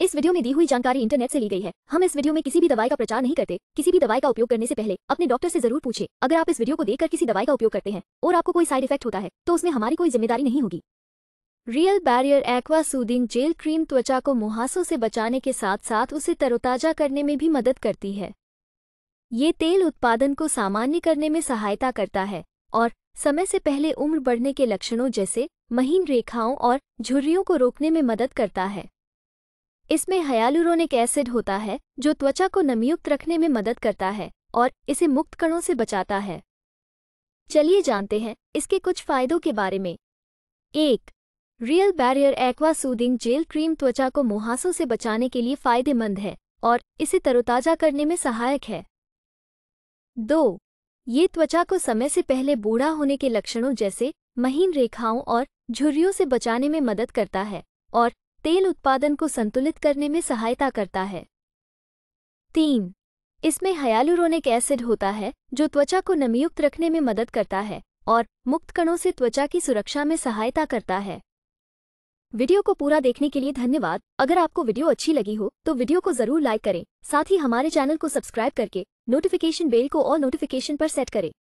इस वीडियो में दी हुई जानकारी इंटरनेट से ली गई है हम इस वीडियो में किसी भी दवाई का प्रचार नहीं करते किसी भी दवाई का उपयोग करने से पहले अपने डॉक्टर से जरूर पूछे अगर आप इस वीडियो को देखकर किसी दवाई का उपयोग करते हैं और आपको कोई साइड इफेक्ट होता है तो उसमें हमारी कोई जिम्मेदारी नहीं होगी real barrier aqua soothing gel cream त्वचा को मुहासों से बचाने के साथ साथ उसे तरोताजा करने में भी मदद करती है ये तेल उत्पादन को सामान्य करने में सहायता करता है और समय से पहले उम्र बढ़ने के लक्षणों जैसे महीन रेखाओं और झुर्रियों को रोकने में मदद करता है इसमें हयालुरोनिक एसिड होता है जो त्वचा को नमीयुक्त रखने में मदद करता है और इसे मुक्त कणों से बचाता है चलिए जानते हैं इसके कुछ फायदों के बारे में एक real barrier aqua soothing gel cream त्वचा को मुहासों से बचाने के लिए फायदेमंद है और इसे तरोताजा करने में सहायक है दो ये त्वचा को समय से पहले बूढ़ा होने के लक्षणों जैसे महीन रेखाओं और झुर्रियों से बचाने में मदद करता है और तेल उत्पादन को संतुलित करने में सहायता करता है तीन इसमें हयालुरोनिक एसिड होता है जो त्वचा को नमीयुक्त रखने में मदद करता है और मुक्त कणों से त्वचा की सुरक्षा में सहायता करता है वीडियो को पूरा देखने के लिए धन्यवाद अगर आपको वीडियो अच्छी लगी हो तो वीडियो को जरूर लाइक करें साथ ही हमारे चैनल को सब्सक्राइब करके नोटिफिकेशन बेल को और नोटिफिकेशन पर सेट करें